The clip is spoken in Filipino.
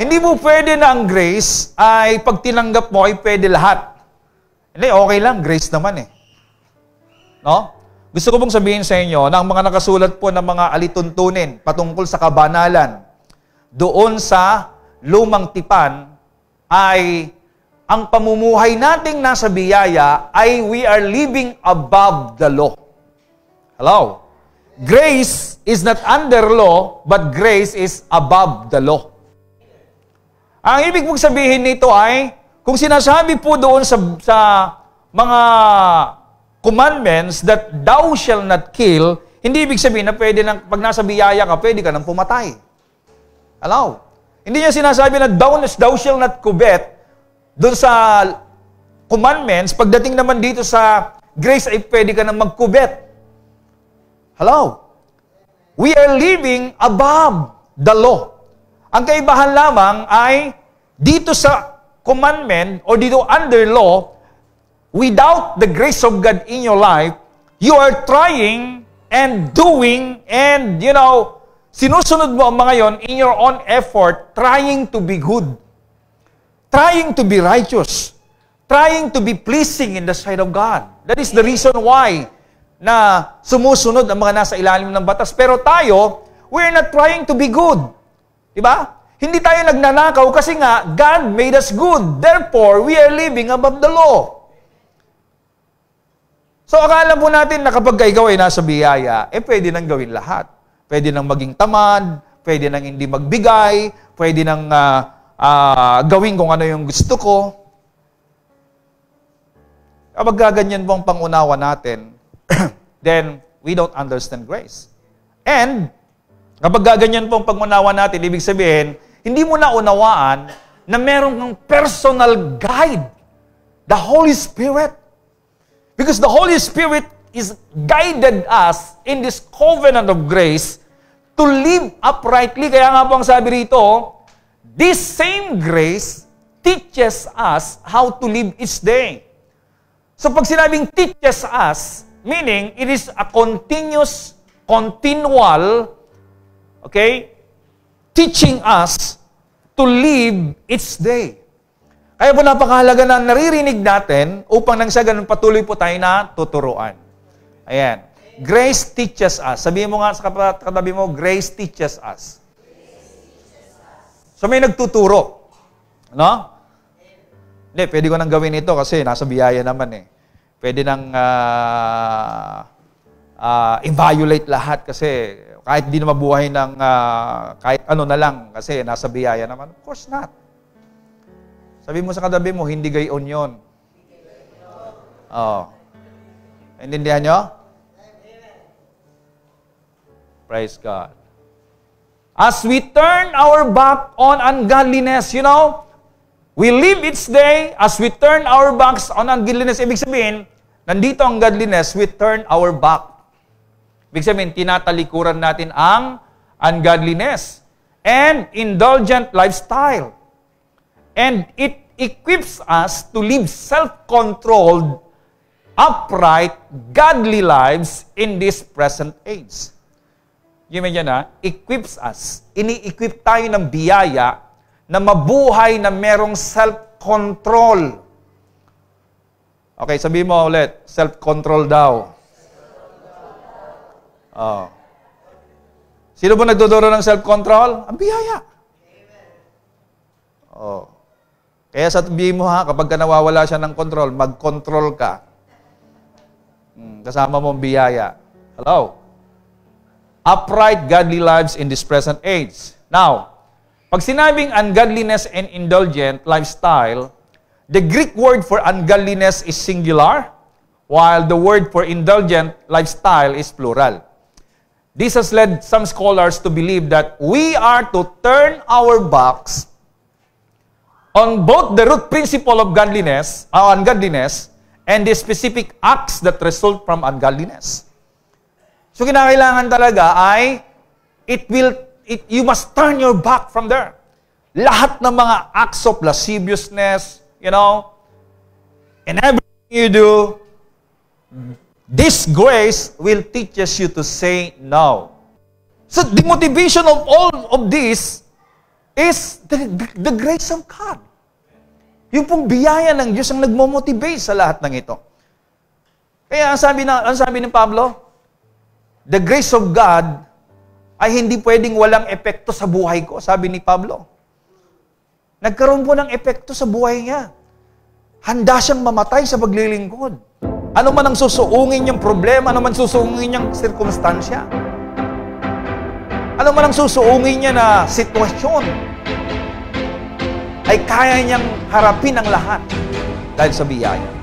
Hindi mo pwede na ang grace ay pag tinanggap mo ay pwede lahat. Hindi, okay lang. Grace naman eh. No? Gusto ko pong sabihin sa inyo na ang mga nakasulat po ng mga alituntunin patungkol sa kabanalan doon sa lumang tipan ay ang pamumuhay nating nasa biyaya ay we are living above the law. Hello? Grace is not under law, but grace is above the law. Ang ibig mong sabihin nito ay, kung sinasabi po doon sa, sa mga commandments that thou shall not kill, hindi ibig sabihin na pwede nang, pag nasa biyaya ka, pwede ka nang pumatay. Allow. Hindi niya sinasabi na thou, thou shall not covet doon sa commandments, pagdating naman dito sa grace ay pwede ka nang magkubet. Hello? We are living above the law. Ang kaibahan lamang ay dito sa commandment or dito under law, without the grace of God in your life, you are trying and doing and, you know, sinusunod mo ang mga yon in your own effort, trying to be good, trying to be righteous, trying to be pleasing in the sight of God. That is the reason why na sumusunod ang mga nasa ilalim ng batas. Pero tayo, we're not trying to be good. Diba? Hindi tayo nagnanakaw kasi nga, God made us good. Therefore, we are living above the law. So, akala po natin na kapag ikaw ay nasa biyaya, eh pwede nang gawin lahat. Pwede nang maging tamad, pwede nang hindi magbigay, pwede nang uh, uh, gawin kung ano yung gusto ko. Kapag gaganyan po ang pangunawa natin, then we don't understand grace. And kapag gaganyan po ang pangunawa natin, ibig sabihin, hindi mo naunawaan na meron kang personal guide, the Holy Spirit. Because the Holy Spirit is guided us in this covenant of grace to live uprightly. Kaya nga po ang sabi rito, this same grace teaches us how to live each day. So pag sinabing teaches us, meaning it is a continuous, continual, okay, teaching us to live its day. Kaya po napakahalaga na naririnig natin upang nang sa ganun patuloy po tayo na tuturuan. Ayan. Grace teaches us. Sabi mo nga sa katabi mo, grace teaches us. So may nagtuturo. No? Hindi, pwede ko nang gawin ito kasi nasa biyaya naman eh. Pwede nang uh, uh, inviolate lahat kasi kahit di na mabuhay ng uh, kahit ano na lang kasi nasa biyaya naman. Of course not. Sabi mo sa kadabi mo, hindi gayon yun. Oo. Oh. Intindihan nyo? Praise God. As we turn our back on ungodliness, you know, we live its day as we turn our backs on ungodliness. Ibig sabihin, nandito ang godliness, we turn our back Ibig sabihin, tinatalikuran natin ang ungodliness and indulgent lifestyle. And it equips us to live self-controlled, upright, godly lives in this present age. Yung medyo na, equips us. Ini-equip tayo ng biyaya na mabuhay na merong self-control. Okay, sabi mo ulit, self-control daw. Oh. Sino ba nagdodoro ng self-control? Ang biyaya. Oh. Kaya sabihin mo ha, kapag ka nawawala siya ng control, mag-control ka. Hmm, kasama mo ang biyaya. Hello? Upright, godly lives in this present age. Now, pag sinabing ungodliness and indulgent lifestyle, the Greek word for ungodliness is singular, while the word for indulgent lifestyle is plural. This has led some scholars to believe that we are to turn our backs on both the root principle of godliness, uh, ungodliness, and the specific acts that result from ungodliness. So kinakailangan talaga ay it will it, you must turn your back from there. Lahat ng mga acts of lasciviousness, you know, and everything you do, This grace will teaches you to say no. So the motivation of all of this is the, the, the grace of God. Yung pong biyaya ng Diyos ang nagmo-motivate sa lahat ng ito. Kaya ang sabi, na, ang sabi ni Pablo, the grace of God ay hindi pwedeng walang epekto sa buhay ko, sabi ni Pablo. Nagkaroon po ng epekto sa buhay niya. Handa siyang mamatay sa paglilingkod. Ano man ang susuungin niyang problema, ano man susuungin niyang sirkumstansya. Ano man ang susuungin niya na sitwasyon, ay kaya niyang harapin ang lahat dahil sa biyaya.